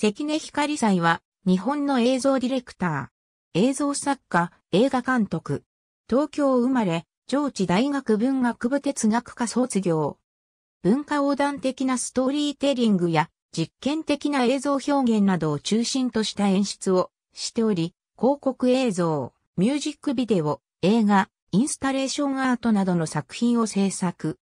関根光祭は、日本の映像ディレクター、映像作家、映画監督、東京生まれ、上智大学文学部哲学科卒業。文化横断的なストーリーテリングや実験的な映像表現などを中心とした演出をしており、広告映像、ミュージックビデオ、映画、インスタレーションアートなどの作品を制作。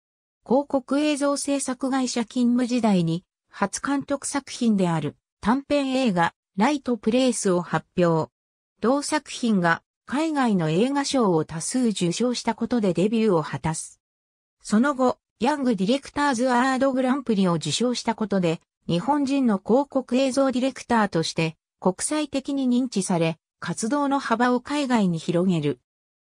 広告映像制作会社勤務時代に初監督作品である短編映画、ライトプレイスを発表。同作品が海外の映画賞を多数受賞したことでデビューを果たす。その後、ヤングディレクターズアワードグランプリを受賞したことで、日本人の広告映像ディレクターとして国際的に認知され、活動の幅を海外に広げる。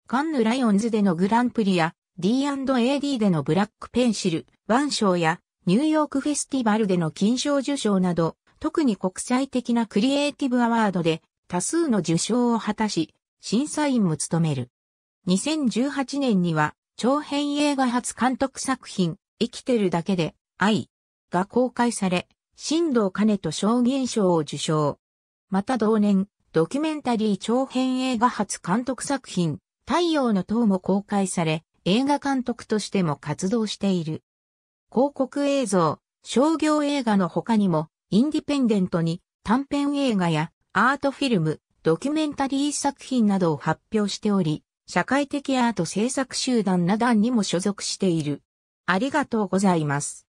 カンヌライオンズでのグランプリや D&AD でのブラックペンシル、ワン賞やニューヨークフェスティバルでの金賞受賞など、特に国際的なクリエイティブアワードで多数の受賞を果たし、審査員も務める。2018年には、長編映画初監督作品、生きてるだけで、愛が公開され、新藤兼と証言賞を受賞。また同年、ドキュメンタリー長編映画初監督作品、太陽の塔も公開され、映画監督としても活動している。広告映像、商業映画の他にも、インディペンデントに短編映画やアートフィルム、ドキュメンタリー作品などを発表しており、社会的アート制作集団なダにも所属している。ありがとうございます。